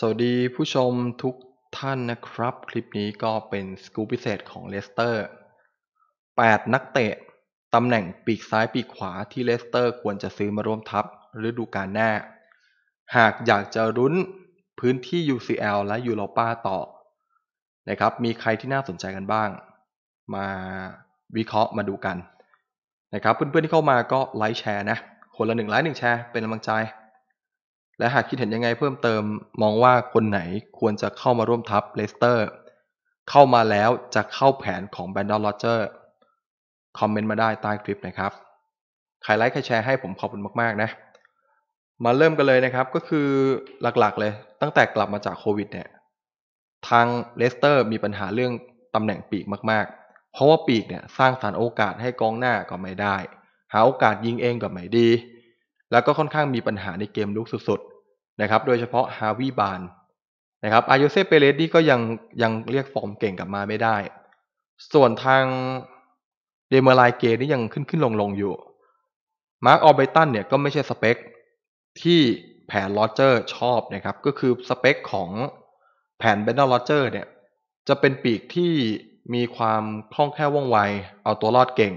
สวัสดีผู้ชมทุกท่านนะครับ คลิปนี้ก็เป็นสกู๊ปพิเศษของเลสเตอร์ 8 นักเตะ ตำแหน่งปีกซ้ายปีกขวาที่เลสเตอร์ควรจะซื้อมาร่วมทัพฤดูกาลหน้าหากอยากจะรุ้นพื้นที่ UCL และยูโรปาต่อ นะครับ มีใครที่น่าสนใจกันบ้าง มาวิเคราะห์มาดูกัน นะครับเพื่อนๆที่เข้ามาก็ไลค์แชร์นะคนละหนึ่งไลค์หนึ่งแชร์เป็นกำลังใจและหากคิดเห็นยังไงเพิ่มเติม มองว่าคนไหนควรจะเข้ามาร่วมทัพเลสเตอร์เข้ามาแล้วจะเข้าแผนของแบนดอลโรเจอร์คอมเมนต์มาได้ใต้คลิปนะครับใครไลค์ใครแชร์ให้ผมขอบคุณมาก ๆ นะ มาเริ่มกันเลยนะครับก็คือหลักๆ เลยตั้งแต่กลับมาจากโควิดเนี่ยทางเลสเตอร์มีปัญหาเรื่องตำแหน่งปีกมาก ๆ เพราะว่าปีกเนี่ยสร้างสารโอกาสให้กองหน้าก็ไม่ได้หาโอกาสยิงเองก็ไม่ดีแล้วก็ค่อนข้างมีปัญหาในเกมลุกสุดๆนะครับ โดยเฉพาะฮาวิบานนะครับ อายุเซเปเรสนี่ก็ยังยังเรียกฟอร์มเก่งกลับมาไม่ได้ ส่วนทางเดเมลร์ไลเกนี่ยังขึ้นขึ้นลงลงอยู่ มาร์คออเบตันเนี่ยก็ไม่ใช่สเปคที่แผนลอเจอร์ชอบนะครับ ก็คือสเปคของแผนเบนนอลลอเจอร์เนี่ยจะเป็นปีกที่มีความคล่องแคล่วว่องไวเอาตัวรอดเก่ง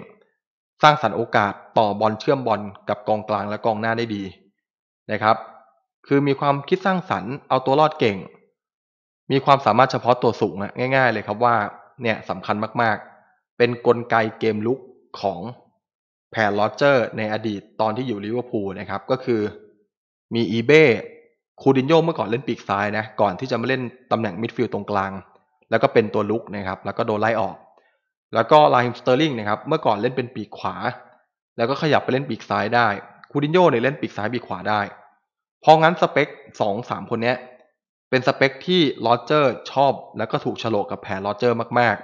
สร้างสรรค์โอกาสต่อบอลเชื่อมบอลกับกองกลางและกองหน้าได้ดีนะครับ คือมีความคิดสร้างสรรค์เอาตัวรอดเก่ง มีความสามารถเฉพาะตัวสูงอะง่ายๆ เลยครับว่าเนี่ยสำคัญมากๆ เป็นนกลไกเกมลุกของแพร์ลอเจอร์ในอดีตตอนที่อยู่ลิเวอร์พูลนะครับก็คือมีอีเบ้คูดินโยเมื่อก่อนเล่นปีกซ้ายนะก่อนที่จะมาเล่นตำแหน่งมิดฟิลด์ตรงกลาง แล้วก็เป็นตัวลุกนะครับ แล้วก็โดนไล่ออกแล้วก็ลาฮิมสเตอร์ลิงนะครับ เมื่อก่อนเล่นเป็นปีกขวา แล้วก็ขยับไปเล่นปีกซ้ายได้ คูดินโยเนี่ยเล่นปีกซ้ายปีกขวาได้ เพราะงั้นสเปคสองสามคนนี้เป็นสเปคที่ลอจเจอร์ชอบ แล้วก็ถูกฉลกกับแผนลอจเจอร์มาก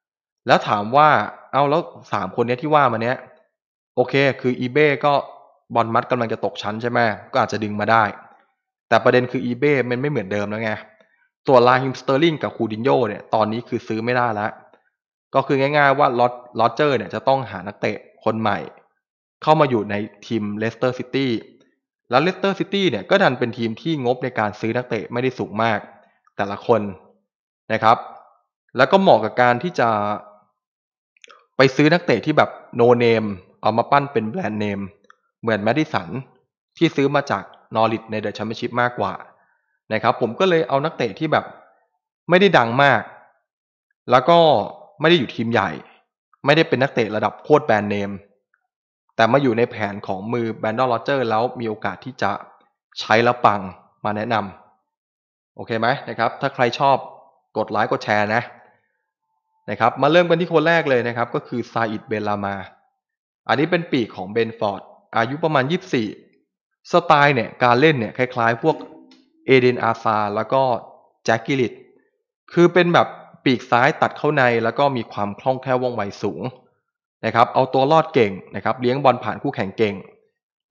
ๆ แล้วถามว่า เอาแล้วสามคนนี้ที่ว่ามาเนี้ย โอเค คืออีเบ้ก็บอลมัดกำลังจะตกชั้นใช่ไหม ก็อาจจะดึงมาได้ แต่ประเด็นคืออีเบ้มันไม่เหมือนเดิมแล้วไงตัวลาฮิมสเตอร์ลิงกับคูดินโยเนี่ย ตอนนี้คือซื้อไม่ได้แล้วก็คือง่ายๆว่าลอตเจอร์เนี่ยจะต้องหานักเตะคนใหม่ เข้ามาอยู่ในทีมเลสเตอร์ซิตี้แล้วเลสเตอร์ซิตี้เนี่ยก็ดันเป็นทีมที่งบในการซื้อนักเตะ ไม่ได้สูงมาก แต่ละคนนะครับ แล้วก็เหมาะกับการที่จะ ไปซื้อนักเตะที่แบบโนเนมเอามาปั้นเป็นแบรนด์เนมเหมือนแมดิสัน ที่ซื้อมาจากนอริทในเดอะแชมเปี้ยนชิพมากกว่า นะครับ ผมก็เลยเอานักเตะที่แบบไม่ได้ดังมาก แล้วก็ไม่ได้อยู่ทีมใหญ่ ไม่ได้เป็นนักเตะระดับโคตรแบรนด์เนม แต่มาอยู่ในแผนของมือแบรนดอนโรเจอร์แล้วมีโอกาสที่จะใช้แล้วปังมาแนะนำโอเคไหมนะครับถ้าใครชอบกดไลค์กดแชร์นะนะครับมาเริ่มกันที่คนแรกเลยนะครับก็คือซาอิดเบลามาอันนี้เป็นปีกของเบนฟอร์ดอายุประมาณ 24 สไตล์เนี่ย การเล่นเนี่ยคล้ายๆ พวกเอเดนอาซาแล้วก็แจ็คกิลิตคือเป็นแบบปีกซ้ายตัดเข้าในแล้วก็มีความคล่องแคล่วว่องไวสูงนะครับเอาตัวรอดเก่งนะครับเลี้ยงบอลผ่านคู่แข่งเก่ง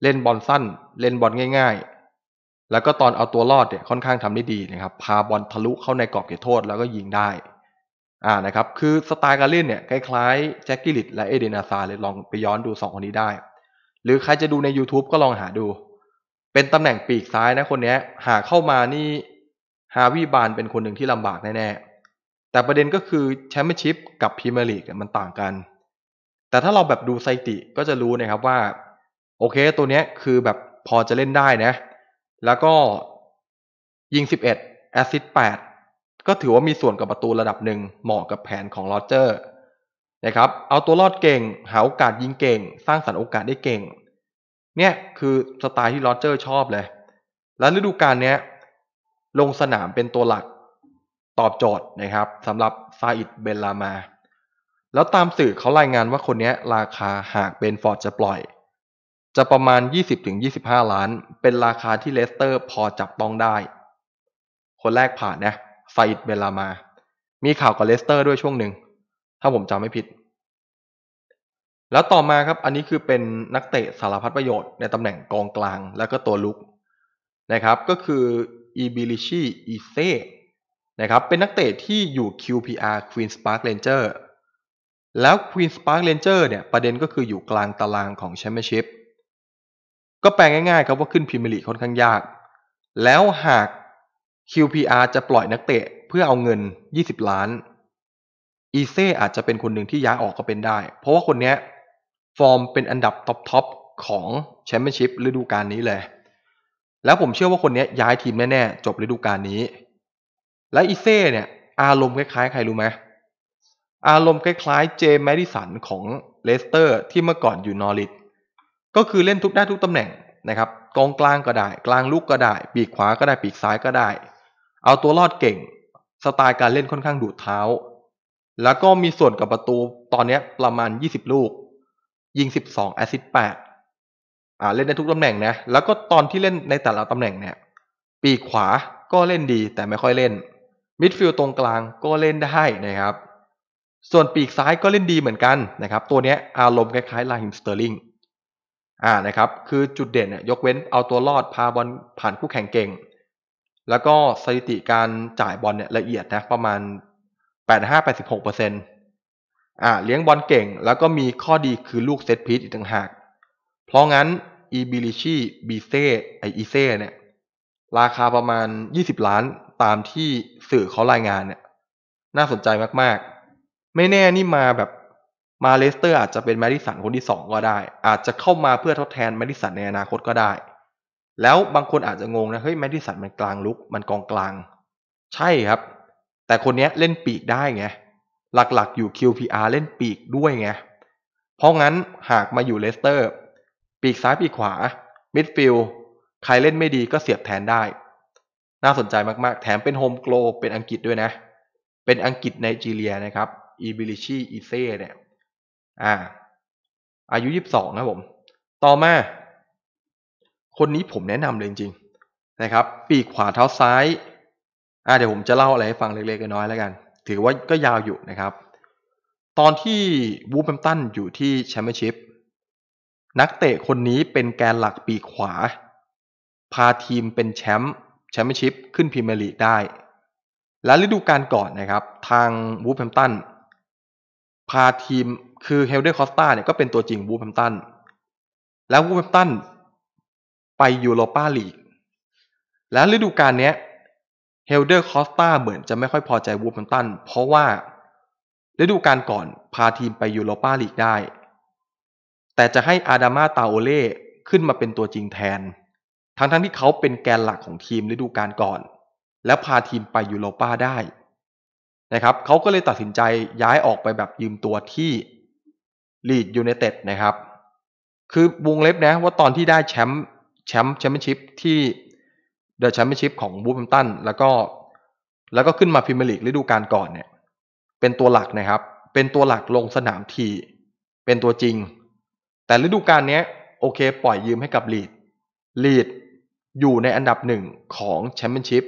เล่นบอลสั้น เล่นบอลง่าย ๆ แล้วก็ตอนเอาตัวรอดเนี่ยค่อนข้างทำได้ดีนะครับพาบอลทะลุเข้าในกรอบเขตโทษแล้วก็ยิงได้อ่านะครับคือสไตล์การเล่นเนี่ยคล้าย ๆ แจ็คกิลิตและเอเดนาซาเลยลองไปย้อนดู2คนนี้ได้ หรือใครจะดูใน YouTube ก็ลองหาดู เป็นตำแหน่งปีกซ้ายนะคนนี้หาเข้ามานี่ฮาวิบานเป็นคนหนึ่งที่ลำบากแน่ๆแต่ประเด็นก็คือแชมเปี้ยนชิพกับพรีเมียร์ลีกมันต่างกัน แต่ถ้าเราแบบดูไซติ ก็จะรู้นะครับว่า โอเคตัวเนี้ยคือแบบพอจะเล่นได้นะ แล้วก็ ยิง 11 แอซิสต์8ก็ถือว่ามีส่วนกับประตูระดับหนึ่งเหมาะกับแผนของโรเจอร์นะครับ เอาตัวรอดเก่ง หาโอกาสยิงเก่ง สร้างสรรค์โอกาสได้เก่ง เนี่ยคือสไตล์ที่โรเจอร์ชอบเลย และฤดูกาลเนี้ยลงสนามเป็นตัวหลักตอบโจทย์นะครับสำหรับซาอิดเบนลามา แล้วตามสื่อเขารายงานว่าคนนี้ราคาหากเบนฟอร์ดจะปล่อย จะประมาณ 20-25 ล้าน เป็นราคาที่เลสเตอร์พอจับต้องได้ คนแรกผ่านนะซาอิดเบนลามา มีข่าวกับเลสเตอร์ด้วยช่วงหนึ่ง ถ้าผมจำไม่ผิด แล้วต่อมาครับอันนี้คือเป็นนักเตะสารพัดประโยชน์ในตำแหน่งกองกลางและก็ตัวลุก นะครับก็คืออีบิลิชีอีเซนะครับเป็นนักเตะที่อยู่ QPR Queen's Park Ranger แล้ว Queen's Park Ranger เนี่ยประเด็นก็คืออยู่กลางตารางของ Championship ก็แปลง่ายๆครับว่าขึ้นพรีเมียร์ลีกค่อนข้างยาก แล้วหาก QPR จะปล่อยนักเตะเพื่อเอาเงิน 20 ล้าน อีเซ่อาจจะเป็นคนหนึ่งที่ย้ายออกก็เป็นได้ เพราะว่าคนนี้ฟอร์มเป็นอันดับท็อปทอปของแชมเปี้ยนชิพฤดูกาลนี้เลยแล้วผมเชื่อว่าคนนี้ย้ายทีมแน่ๆจบฤดูกาลนี้และอีเซ่เนี่ย อารมณ์คล้าย ๆ ใครรู้ไหม อารมณ์คล้ายๆ เจมส์ดิสันของเลสเตอร์ที่เมื่อก่อนอยู่นอริทก็คือเล่นทุกได้ทุกตำแหน่งนะครับ กองกลางก็ได้ กลางลุกก็ได้ ปีกขวาก็ได้ปีกซ้ายก็ได้ เอาตัวรอดเก่ง สไตล์การเล่นค่อนข้างดูดเท้า แล้วก็มีส่วนกับประตูตอนนี้ประมาณ 20 ลูก ยิง 12แอซิด8อ่าเล่นได้ทุกตำแหน่งนะแล้วก็ตอนที่เล่นในแต่ละตำแหน่งเนี่ย ปีกขวาก็เล่นดีแต่ไม่ค่อยเล่นมิดฟิลด์ตรงกลางก็เล่นได้นะครับ ส่วนปีกซ้ายก็เล่นดีเหมือนกันนะครับตัวนี้อารมณ์คล้ายๆ ลาฮิมสเตอร์ลิงอ่านะครับคือจุดเด่นเนี่ยยกเว้นเอาตัวรอดพาบอลผ่านคู่แข่งเก่ง แล้วก็สถิติการจ่ายบอลเนี่ยละเอียดนะประมาณ 85-86%อ่าเลี้ยงบอลเก่งแล้วก็มีข้อดีคือลูกเซตพีชอีกต่างหาก เพราะงั้น อีบิลิชีบีเซ่ไออีเซ่เนี่ยราคาประมาณ20ล้านตามที่สื่อเขารายงานเนี่ยน่าสนใจมากๆ ไม่แน่นี่มาแบบมาเลสเตอร์อาจจะเป็นแมดิสันคนที่สองก็ได้ อาจจะเข้ามาเพื่อทดแทนแมดิสันในอนาคตก็ได้ แล้วบางคนอาจจะงงนะเฮ้ยแมดิสันมันกลางลุกมันกองกลาง ใช่ครับ แต่คนนี้เล่นปีกได้ไงหลักๆอยู่ QPR เล่นปีกด้วยไงเพราะงั้นหากมาอยู่เลสเตอร์ ปีกซ้ายปีกขวามิดฟิลด์ใครเล่นไม่ดีก็เสียบแทนได้น่าสนใจมากๆ แถมเป็นโฮมโกลเป็นอังกฤษด้วยนะ เป็นอังกฤษไนจีเรียนะครับอีบิลิชีอีเซ่ เนี่ย อ่า อายุยี่สองนะผม ต่อมา คนนี้ผมแนะนำเลยจริงๆนะครับ ปีกขวาเท้าซ้าย อ่า เดี๋ยวผมจะเล่าอะไรให้ฟังเล็กๆน้อยๆแล้วกัน ถือว่าก็ยาวอยู่นะครับ ตอนที่วูฟแฮมตันอยู่ที่แชมเปี้ยนชิพ นักเตะคนนี้เป็นแกนหลักปีกขวา พาทีมเป็นแชมป์แชมเปี้ยนชิพขึ้นพรีเมียร์ลีกได้ และฤดูกาลก่อนนะครับทางวูฟแฮมตันพาทีมคือเฮลเดอร์คอสตาเนี่ยก็เป็นตัวจริงวูฟแฮมตัน แล้ววูฟแฮมตัน ไปยูโรปาลีก และฤดูกาลนี้เฮลเดอร์คอสตาเหมือนจะไม่ค่อยพอใจวูฟแฮมตันเพราะว่าฤดูกาลก่อนพาทีมไปยูโรปาลีกได้ แต่จะให้อาดามาตาโอเล่ขึ้นมาเป็นตัวจริงแทนทั้งทั้งที่เขาเป็นแกนหลักของทีมฤดูกาลก่อน แล้วพาทีมไปยูโรป้าได้ นะครับ เขาก็เลยตัดสินใจย้ายออกไปแบบยืมตัวที่ลีดยูเนเต็ดนะครับคือวงเล็บนะว่าตอนที่ได้แชมป์แชมป์แชมเปี้ยนชิพที่เดอะแชมเปี้ยนชิพของบูมตันแล้วก็แล้วก็ขึ้นมาพรีเมียร์ลีกฤดูกาลก่อนเนี่ยเป็นตัวหลักนะครับ เป็นตัวหลักลงสนามที เป็นตัวจริง แต่ฤดูกาลนี้โอเค ปล่อยยืมให้กับลีดลีด อยู่ในอันดับหนึ่งของแชมเปี้ยนชิพ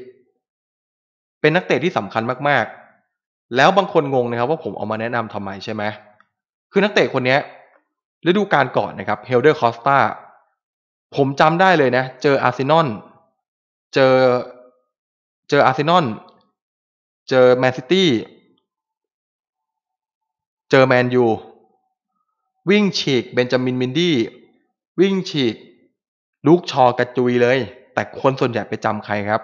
เป็นนักเตะที่สำคัญมาก ๆ แล้วบางคนงงนะครับว่าผมเอามาแนะนำทำไมใช่ไหม คือนักเตะคนนี้ฤดูกาลก่อนนะครับเฮลเดอร์คอสตา ผมจำได้เลยนะเจออาร์เซนอลเจอเจออาร์เซนอลเจอแมนซิตี้เจอแมนยูวิ่งฉีกเบนจามินมินดี้วิ่งฉีกลูกชอกระจุยเลย แต่คนส่วนใหญ่ไปจำใครครับ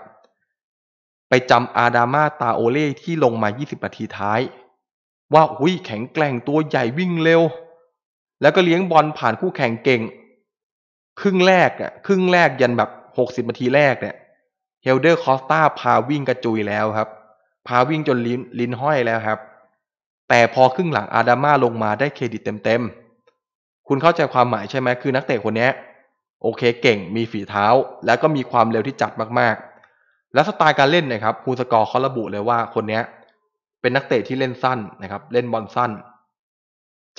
ไปจำอาดามาตาโอเล่ที่ลงมา 20นาทีท้าย ว่าอุ้ยแข็งแกร่งตัวใหญ่วิ่งเร็ว แล้วก็เลี้ยงบอลผ่านคู่แข่งเก่ง ครึ่งแรกอ่ะครึ่งแรกยันแบบ 60นาทีแรกเนี่ยเฮลเดอร์คอสตาพาวิ่งกระจุยแล้วครับ พาวิ่งจนลิ้นลิ้นห้อยแล้วครับ แต่พอครึ่งหลังอาดามาลงมาได้เครดิตเต็มๆคุณเข้าใจความหมายใช่ไหมคือนักเตะคนนี้โอเคเก่งมีฝีเท้า แล้วก็มีความเร็วที่จัดมากๆ และสไตล์การเล่นนะครับคูสกอร์เขาระบุเลยว่าคนนี้เป็นนักเตะที่เล่นสั้นนะครับ เล่นบอลสั้น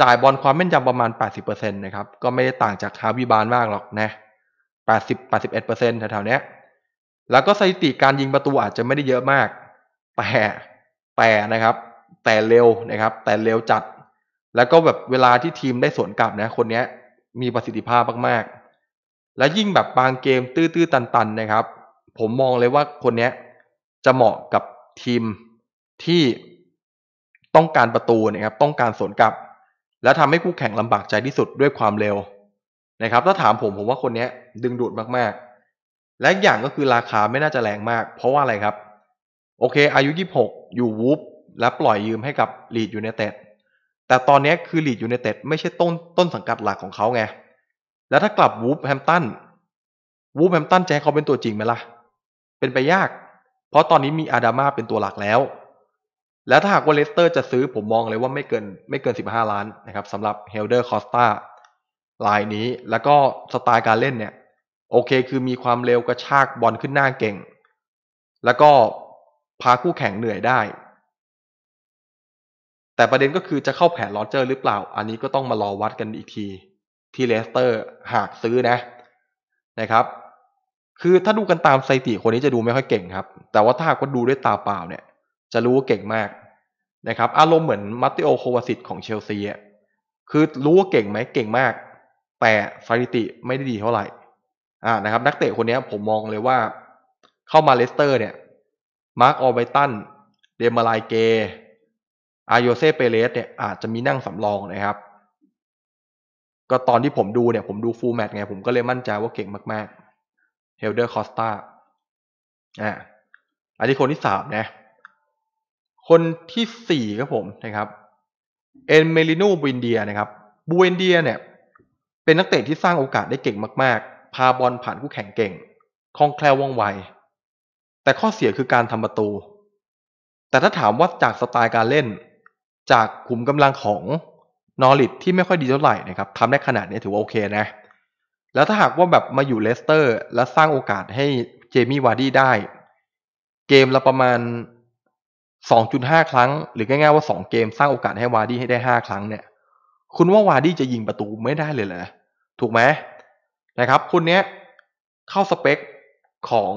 จ่ายบอลความแม่นยำประมาณ80%นะครับก็ไม่ได้ต่างจากฮาวิบานมากหรอกนะ80-81%แถวๆนี้แล้วก็สถิติการยิงประตูอาจจะไม่ได้เยอะมากแต่แต่นะครับ แต่เร็วนะครับ แต่เร็วจัด แล้วก็แบบเวลาที่ทีมได้สวนกลับนะ คนนี้มีประสิทธิภาพมากๆและยิ่งแบบบางเกมตื้อๆตัน ๆ นะครับ ผมมองเลยว่าคนนี้จะเหมาะกับทีมที่ต้องการประตูนะครับต้องการสวนกลับ และทำให้คู่แข่งลำบากใจที่สุดด้วยความเร็วนะครับ ถ้าถามผมผมว่าคนนี้ดึงดูดมากๆ และอย่างก็คือราคาไม่น่าจะแรงมากเพราะว่าอะไรครับ โอเค อายุ 26 อยู่วูฟและปล่อยยืมให้กับลีดอยู่ในเต็ดแต่ตอนนี้คือลีดอยู่ในเต็ด ไม่ใช่ต้นต้นสังกัดหลักของเขาไงแล้วถ้ากลับ วูฟแฮมตัน วูฟแฮมตันจะให้เขาเป็นตัวจริงไหมล่ะ เป็นไปยาก เพราะตอนนี้มีอาดามาเป็นตัวหลักแล้ว แล้วถ้าหากว่าเลสเตอร์จะซื้อผมมองเลยว่าไม่เกิน ไม่เกิน15 ล้านนะครับสำหรับเฮลเดอร์คอสตาลายนี้แล้วก็สไตล์การเล่นเนี่ย โอเคคือมีความเร็วกระชากบอลขึ้นหน้าเก่ง แล้วก็พาคู่แข่งเหนื่อยได้ แต่ประเด็นก็คือจะเข้าแผนลอเจอร์หรือเปล่า อันนี้ก็ต้องมารอวัดกันอีกทีที่เลสเตอร์หากซื้อนะนะครับ คือถ้าดูกันตามสถิติ คนนี้จะดูไม่ค่อยเก่งครับ แต่ว่าถ้าหาก็ดูด้วยตาเปล่าเนี่ย จะรู้ว่าเก่งมากนะครับอารมณ์เหมือนมัตติโอโควาซิตของเชลซีอ่ะคือรู้ว่าเก่งไหมเก่งมาก แต่สถิติไม่ได้ดีเท่าไหร่อ่านะครับ นักเตะคนนี้ผมมองเลยว่าเข้ามาเลสเตอร์เนี่ยมาร์คออไบตันเดมาลายเกอาโยเซเปเรสเนี่ยอาจจะมีนั่งสำรองนะครับก็ตอนที่ผมดูเนี่ย ผมดูฟูลแมตไง ผมก็เลยมั่นใจว่าเก่งมาก ๆ เฮลเดอร์คอสตาอ่า อันนี้คนที่สามนะคนที่สี่ครับผมนะครับ เอ็นเมลิโนบูนเดียนะครับ บูเอนเดียเนี่ย เป็นนักเตะที่สร้างโอกาสได้เก่งมาก ๆ พาบอลผ่านคู่แข่งเก่ง คล่องแคล่วว่องไว แต่ข้อเสียคือการทำประตู แต่ถ้าถามว่าจากสไตล์การเล่น จากขุมกำลังของ knowledge ที่ไม่ค่อยดีเท่าไหร่นะครับทำได้ขนาดนี้ถือว่าโอเคนะ แล้วถ้าหากว่าแบบมาอยู่เลสเตอร์และสร้างโอกาสให้เจมี่วาร์ดี้ได้ เกมละประมาณ 2.5 ครั้ง หรือง่ายๆว่า 2 เกมสร้างโอกาสให้วาร์ดี้ให้ได้ 5 ครั้งเนี่ยคุณว่าวาร์ดี้จะยิงประตูไม่ได้เลยเหรอถูกไหมนะครับคนเนี้ยเข้าสเปคของ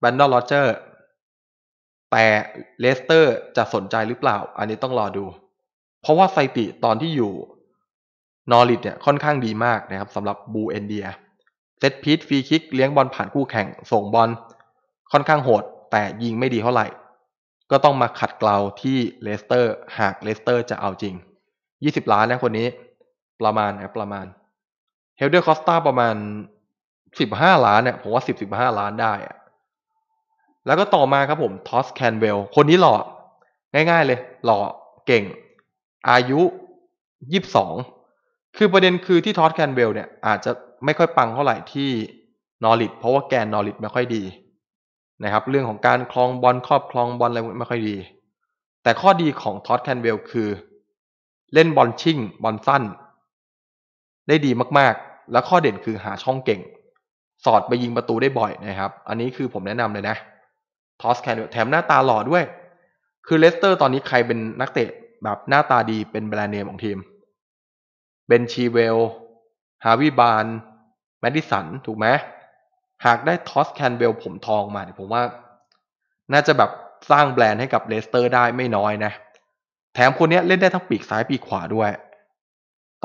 แบนดอลโรเจอร์แต่เลสเตอร์จะสนใจหรือเปล่า อันนี้ต้องรอดูเพราะว่าไซติตอนที่อยู่นอริดเนี่ยค่อนข้างดีมากนะครับสำหรับบูเอนเดียเซตพีทฟรีคิกเลี้ยงบอลผ่านคู่แข่งส่งบอลค่อนข้างโหด แต่ยิงไม่ดีเท่าไหร่ ก็ต้องมาขัดเกลาที่เลสเตอร์หากเลสเตอร์จะเอาจริง 20 ล้านนะคนนี้ ประมาณนะประมาณเฮลเดอร์คอสตาประมาณ 15 ล้านเนี่ยผมว่า 10-15ล้านได้ แล้วก็ต่อมาครับผมทอสแคนเวลคนนี้หล่อง่าย ๆเลย หล่อเก่งอายุยี่สองคือประเด็นคือที่ทอสแคนเวลเนี่ย อาจจะไม่ค่อยปังเท่าไหร่ที่นอริดเพราะว่าแกนนอริดไม่ค่อยดี นะครับ เรื่องของการคลองบอลครอบคลองบอลอะไรไม่ค่อยดีแต่ข้อดีของทอสแคนเวลคือเล่นบอลชิ่ง บอลสั้น ได้ดีมากๆ และข้อเด่นคือหาช่องเก่ง สอดไปยิงประตูได้บ่อยนะครับอันนี้คือผมแนะนำเลยนะทอสแคนเวลแถมหน้าตาหล่อด้วยคือเลสเตอร์ ตอนนี้ใครเป็นนักเตะแบบ หน้าตาดีเป็นแบรนด์เนมของทีมเบนชีเวล ฮาวิบานแมดดิสัน ถูกไหม หากได้ทอสแคนเวลผมทองมาเนี่ยผมว่า น่าจะแบบสร้างแบรนด์ให้กับเลสเตอร์ได้ไม่น้อยนะ แถมคนนี้เล่นได้ทั้งปีกซ้ายปีกขวาด้วย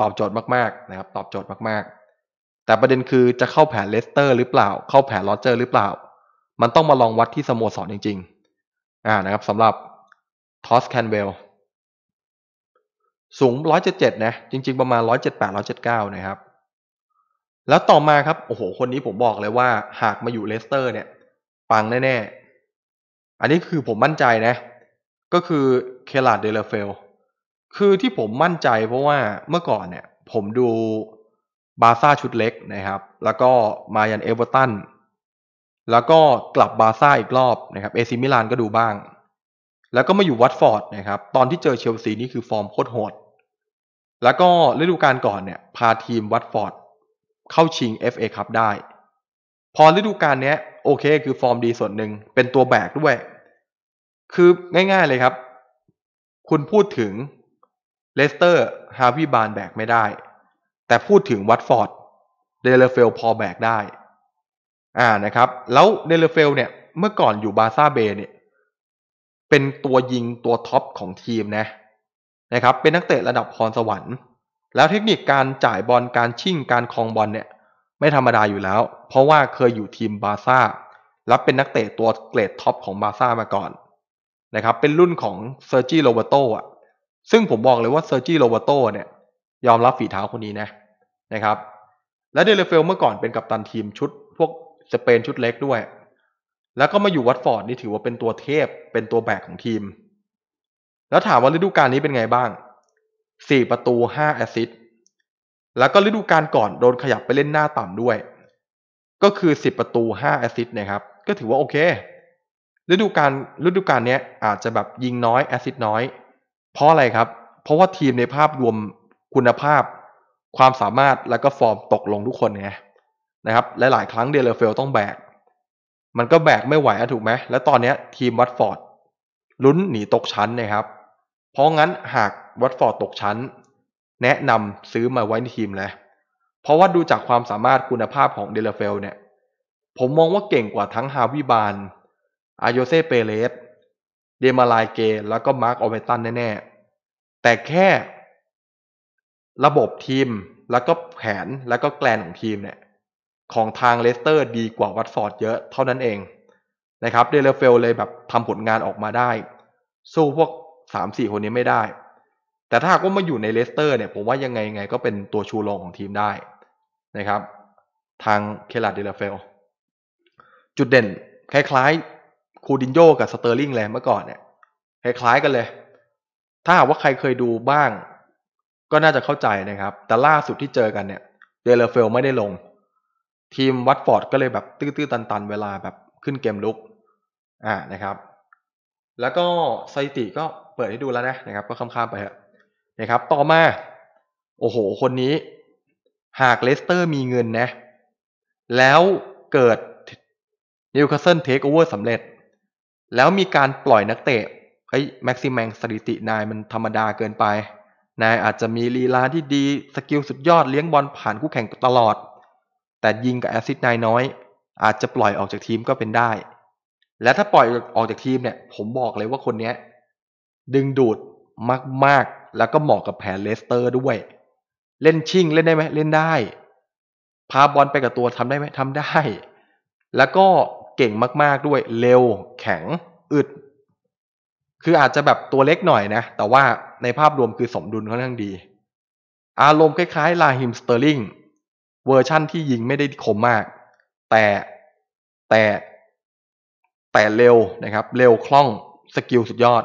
ตอบโจทย์มากๆนะครับ ตอบโจทย์มากๆ แต่ประเด็นคือจะเข้าแผนเลสเตอร์หรือเปล่า เข้าแผนลอเจอร์หรือเปล่า มันต้องมาลองวัดที่สโมสรจริงๆ อ่านะครับสำหรับทอสแคนเวลสูง 177นะ จริง ๆ ประมาณ 178 179 นะครับ แล้วต่อมาครับ โอ้โห คนนี้ผมบอกเลยว่า หากมาอยู่ เลสเตอร์ เนี่ย ปัง แน่ๆ อันนี้คือผมมั่นใจ นะ ก็คือ เคลาดเดลเฟล คือที่ผมมั่นใจเพราะว่าเมื่อก่อน เนี่ย ผมดู บาซ่า ชุด เล็ก นะครับ แล้วก็ มายัน เอเวอร์ตัน แล้วก็กลับ บาซ่า อีก รอบ นะครับ เอซิมิลาน ก็ดูบ้าง แล้วก็มาอยู่ วัตฟอร์ด นะครับ ตอนที่เจอเชลซี นี่ คือ ฟอร์ม โคตร โหดแล้วก็ฤดูกาลก่อนเนี่ยพาทีมวัตฟอร์ดเข้าชิง FA ครับได้ พอฤดูกาลนี้โอเค คือฟอร์มดีส่วนหนึ่งเป็นตัวแบกด้วย คือง่าย ๆเลยครับคุณพูดถึงเลสเตอร์ฮาวิบานแบกไม่ได้ แต่พูดถึงวัตฟอร์ดเดลเฟลพอแบกได้อ่านะครับ แล้วเดลเฟลเนี่ยเมื่อก่อนอยู่บาซ่าเบเนี่ยเป็นตัวยิงตัวท็อปของทีมนะเนะครับ เป็นนักเตะระดับพรสวรรค์ แล้วเทคนิคการจ่ายบอล การชิ่งการคลองบอลเนี่ย ไม่ธรรมดาอยู่แล้ว เพราะว่าเคยอยู่ทีมบาซ่าและเป็นนักเตะตัวเกรดท็อปของบาซ่ามาก่อน นะครับ เป็นรุ่นของเซอร์จิโรเบโตอ่ะซึ่งผมบอกเลยว่าเซอร์จิโรเบโตเนี่ย ยอมรับฝีเท้าคนนี้นะ นะครับ และเดลเฟลเมื่อก่อนเป็นกัปตันทีมชุด พวกสเปนชุดเล็กด้วย แล้วก็มาอยู่วัตฟอร์ดนี่ถือว่าเป็นตัวเทพ เป็นตัวแบกของทีมแล้วถามว่าฤดูกาลนี้เป็นไงบ้าง 4 ประตู5แอสซิสต์แล้วก็ฤดูกาลก่อนโดนขยับไปเล่นหน้าต่ำด้วย ก็คือ 10 ประตู5แอสซิสต์นะครับ ก็ถือว่าโอเค ฤดูกาลฤดูกาลนี้อาจจะแบบยิงน้อยแอสซิสต์น้อย เพราะอะไรครับ เพราะว่าทีมในภาพรวมคุณภาพ ความสามารถแล้วก็ฟอร์มตกลงทุกคนไงนะครับลหลายๆครั้งเดลเฟลต้องแบก มันก็แบกไม่ไหวอะถูกไหม แล้วตอนนี้ทีมวัตฟอร์ดลุ้นหนีตกชั้นนะครับเพราะงั้นหากวัตฟอร์ดตกชั้น แนะนำซื้อมาไว้ในทีมเลยเพราะว่าดูจากความสามารถคุณภาพของเดลเฟลเนี่ย ผมมองว่าเก่งกว่าทั้งฮาวิบานอายเซเปเรสเดมาลายเก แล้วก็มาร์คอเวตันแน่ๆ แต่แค่ ระบบทีมแล้วก็แผนแล้วก็แกลนของทีมเนี่ย ของทางเลสเตอร์ดีกว่าวัตฟอร์ดเยอะเท่านั้นเองนะครับ เดลเฟลเลยแบบทำผลงานออกมาได้ สู้พวกสามสี่คนนี้ไม่ได้ แต่ถ้าก็มาอยู่ในเลสเตอร์เนี่ย ผมว่ายังไงไงก็เป็นตัวชูโรงของทีมได้นะครับ ทางเคลาดเดลเฟล จุดเด่นคล้ายๆคูดินโยกับสเตอร์ลิงเลยเมื่อก่อนเนี่ยคล้ายๆกันเลย ถ้าหากว่าใครเคยดูบ้าง ก็น่าจะเข้าใจนะครับ แต่ล่าสุดที่เจอกันเนี่ยเดลเฟลไม่ได้ลง ทีมวัตฟอร์ด ก็เลยแบบตื้อๆตันๆ เวลาแบบขึ้นเกมลุก อ่านะครับ แล้วก็สถิติก็ปิดให้ดูแล้วนะนะครับก็ข้า้ำไปนะครับต่อมา โอ้โห คนนี้ หากเลสเตอร์มีเงินนะแล้วเกิดนิวคาสเซิลเทคโอเวอร์สำเร็จ แล้วมีการปล่อยนักเตะเฮ้ยแม็กซิมแมงสถิตินายมันธรรมดาเกินไป นายอาจจะมีลีลาที่ดี สกิลสุดยอดเลี้ยงบอลผ่านคู่แข่งตลอด แต่ยิงกับแอซิดนายน้อย อาจจะปล่อยออกจากทีมก็เป็นได้ และถ้าปล่อยออกจากทีมเนี่ย ผมบอกเลยว่าคนนี้ดึงดูดมากๆ แล้วก็เหมาะกับแผนเลสเตอร์ด้วย เล่นชิงเล่นได้ไหม เล่นได้ พาบอลไปกับตัวทำได้ไหมทำได้ แล้วก็เก่งมาก ๆ ด้วย เร็ว แข็ง อึด คืออาจจะแบบตัวเล็กหน่อยนะ แต่ว่าในภาพรวมคือสมดุลค่อนข้างดี อารมณ์คล้าย ๆ ลาฮิมสเตอร์ลิง เวอร์ชั่นที่ยิงไม่ได้คมมาก แต่ แต่ แต่เร็วนะครับ เร็วคล่องสกิลสุดยอด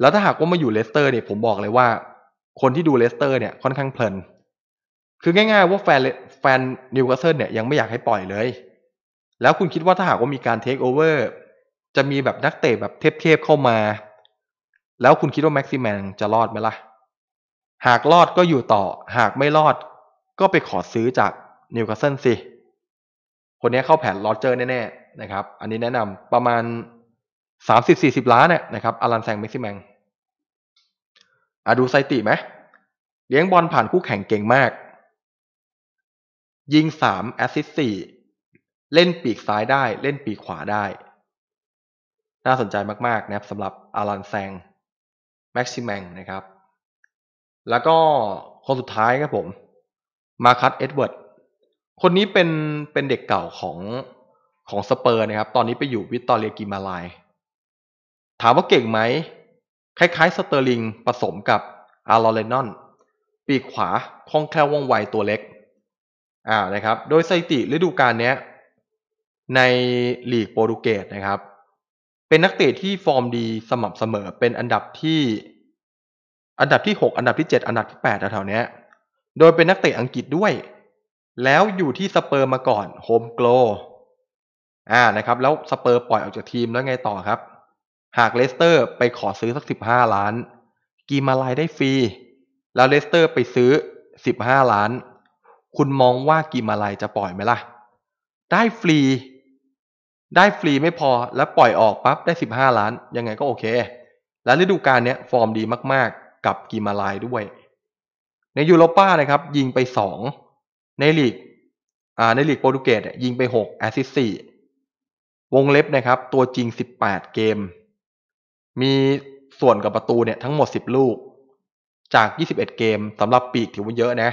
แล้วถ้าหากว่ามาอยู่เลสเตอร์เนี่ยผมบอกเลยว่าคนที่ดูเลสเตอร์เนี่ยค่อนข้างเพลินคือง่ายๆว่าแฟนแฟนนิวคาสเซิลเนี่ยยังไม่อยากให้ปล่อยเลย แล้วคุณคิดว่าถ้าหากว่ามีการเทคโอเวอร์จะมีแบบนักเตะแบบเทพๆเข้ามา แล้วคุณคิดว่าแม็กซิแมนจะรอดไหมล่ะ หากรอดก็อยู่ต่อ หากไม่รอดก็ไปขอซื้อจากนิวคาสเซิลสิ คนนี้เข้าแผนลอเจอร์แน่ๆนะครับ อันนี้แนะนำประมาณ30-40ล้านเนี่ยนะครับอลันแซงแม็กซิแมนอะดูไซติไหมเลี้ยงบอลผ่านคู่แข่งเก่งมาก ยิงสามแอสซิสสี่เล่นปีกซ้ายได้ เล่นปีกขวาได้ น่าสนใจมาก ๆนะครับสำหรับอารันแซง แม็กซิแมงนะครับ แล้วก็คนสุดท้ายครับผม มาคัตเอ็ดเวิร์ด คนนี้เป็นเป็นเด็กเก่าของของสเปอร์นะครับ ตอนนี้ไปอยู่วิตตอเรียกิมาลาย ถามว่าเก่งไหมคล้ายๆสเตอร์ลิงผสมกับอาร์ลอเรนอนปีกขวาคล่องแคล่วว่องไวตัวเล็ก อ่านะครับ โดยสถิติฤดูกาลนี้ในหลีกโปรตุเกสนะครับ เป็นนักเตะที่ฟอร์มดีสม่ำเสมอเป็นอันดับที่ อันดับที่ 6 อันดับที่ 7 อันดับที่8แถวๆนี้โดยเป็นนักเตะอังกฤษด้วย แล้วอยู่ที่สเปอร์มาก่อนโฮมโกลอ่านะครับ แล้วสเปอร์ปล่อยออกจากทีมแล้วไงต่อครับหากเลสเตอร์ไปขอซื้อสัก 15 ล้านกีมาลายได้ฟรี แล้วเลสเตอร์ไปซื้อ15ล้าน คุณมองว่ากีมาลายจะปล่อยไหมล่ะ ได้ฟรี ได้ฟรีไม่พอแล้วปล่อยออกปั๊บได้ 15 ล้านยังไงก็โอเค แล้วฤดูกาลนี้ฟอร์มดีมากๆกับกีมาลายด้วย ในยูโรป้านะครับ ยิงไป 2 ในลีกในลีกโปรตุเกสยิงไป6แอสซิสต์่วงเล็บนะครับ ตัวจริง 18 เกมมีส่วนกับประตูเนี่ยทั้งหมด10ลูก จาก 21 เกมสำหรับปีกถือว่าเยอะนะ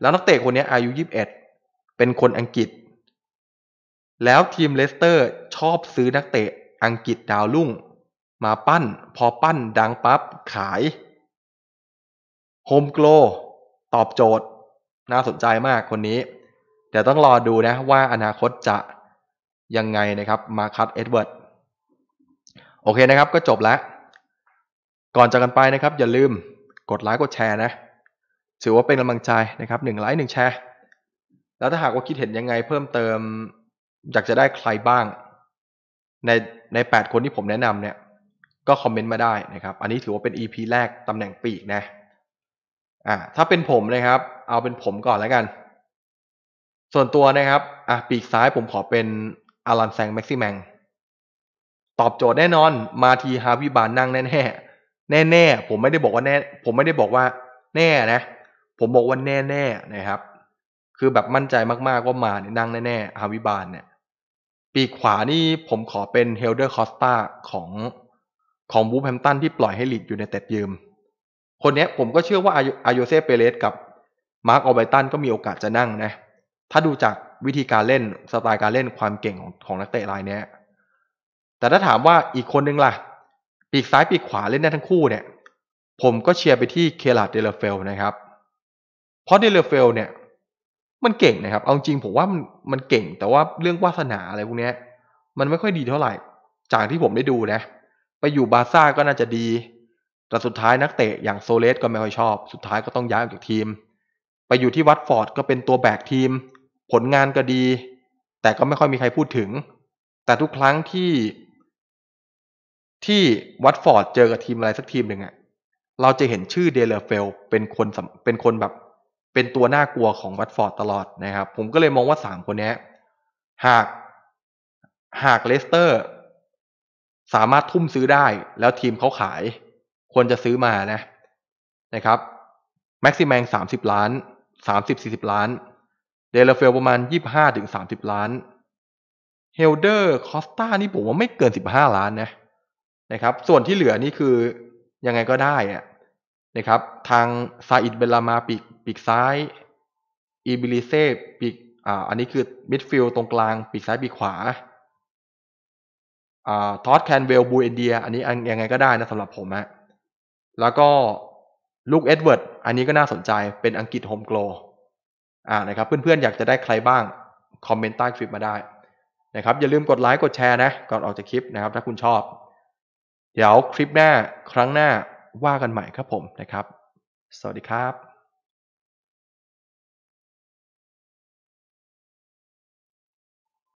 แล้วนักเตะคนนี้อายุ21เป็นคนอังกฤษ แล้วทีมเลสเตอร์ชอบซื้อนักเตะ อังกฤษดาวรุ่ง มาปั้นพอปั้นดังปั๊บขายโฮมโกล ตอบโจทย์ น่าสนใจมากคนนี้เดี๋ยวต้องรอดูนะว่าอนาคตจะยังไงนะครับ มาคัตเอ็ดเวิร์ดโอเคนะครับก็จบแล้ว ก่อนจากกันไปนะครับ อย่าลืมกดไลค์กดแชร์นะ ถือว่าเป็นกำลังใจนะครับหนึ่งไลค์หนึ่งแชร์แล้วถ้าหากว่าคิดเห็นยังไงเพิ่มเติม อยากจะได้ใครบ้าง ในใน8คนที่ผมแนะนำเนี่ย ก็คอมเมนต์มาได้นะครับอันนี้ถือว่าเป็น EP แรกตำแหน่งปีกนะอ่าถ้าเป็นผมนะครับเอาเป็นผมก่อนแล้วกัน ส่วนตัวนะครับอ่ะปีกซ้ายผมขอเป็นอารันแซงแม็กซี่แมงตอบโจทย์แน่นอน มาทีฮาวิบานนั่งแน่แน่แน่แน่ผมไม่ได้บอกว่าแน่ ผมไม่ได้บอกว่าแน่นะ ผมบอกว่าแน่แน่นะครับ คือแบบมั่นใจมากๆ ว่ามาเนี่ยนั่งแน่่ฮาวิบานเนี่ยปีขวานี่ผมขอเป็นเฮลเดอร์คอสตาของของวูแฮมตันที่ปล่อยให้หลีดอยู่ในเต็ดยืม คนนี้ผมก็เชื่อว่าอายโยเซเปเรสกับมาร์กออไบตันก็มีโอกาสจะนั่งนะถ้าดูจากวิธีการเล่นสไตล์การเล่นความเก่งของของนักเตะรายนี้แต่ถ้าถามว่าอีกคนนึงล่ะปีกซ้ายปีกขวาเล่นได้ทั้งคู่เนี่ย ผมก็เชียร์ไปที่เคลาดเดลเฟลนะครับเพราะเดลเฟลเนี่ยมันเก่งนะครับเอาจริงผมว่ามันมันเก่งแต่ว่าเรื่องวาสนาอะไรพวกนี้มันไม่ค่อยดีเท่าไหร่ จากที่ผมได้ดูนะไปอยู่บาซ่าก็น่าจะดี แต่สุดท้ายนักเตะอย่างโซเลสก็ไม่ค่อยชอบ สุดท้ายก็ต้องย้ายออกจากทีม ไปอยู่ที่วัตฟอร์ดก็เป็นตัวแบกทีม ผลงานก็ดี แต่ก็ไม่ค่อยมีใครพูดถึง แต่ทุกครั้งที่ที่วัตฟอร์ดเจอกับทีมอะไร สักทีมหนึ่งอะเราจะเห็นชื่อเดลเฟลเป็นคนเป็นคนแบบ เป็นตัวน่ากลัวของวัตฟอร์ดตลอดนะครับ ผมก็เลยมองว่าสามคนนี้หากหากเลสเตอร์ สามารถทุ่มซื้อได้ แล้วทีมเขาขาย ควรจะซื้อมานะ นะครับ แม็กซิแมงสามสิบล้านสามสิบสี่สิบล้าน เดลเฟลประมาณยี่บห้าถึงสามสิบล้านเฮลเดอร์คอสตานี่ผมว่าไม่เกินสิบห้าล้านนะนะครับส่วนที่เหลือนี่คือยังไงก็ได้อะนะครับ ทางซาอิดเบลามาปีกปีกซ้ายอีบิลิเซ่ปีกอ่าอันนี้คือมิดฟิลด์ตรงกลางปีกซ้ายปีกขวาอ่าทอสแคนเวลบูเอเดียอันนี้ยังไงก็ได้นะสำหรับผมฮะแล้วก็ลูกเอ็ดเวิร์ดอันนี้ก็น่าสนใจเป็นอังกฤษโฮมโกลอ่านะครับ เพื่อนๆอยากจะได้ใครบ้าง คอมเมนต์ใต้คลิปมาได้นะครับอย่าลืมกดไลค์กดแชร์นะก่อนออกจากคลิปนะครับ ถ้าคุณชอบเดี๋ยวคลิปหน้าครั้งหน้าว่ากันใหม่ครับผมนะครับ สวัสดีครับ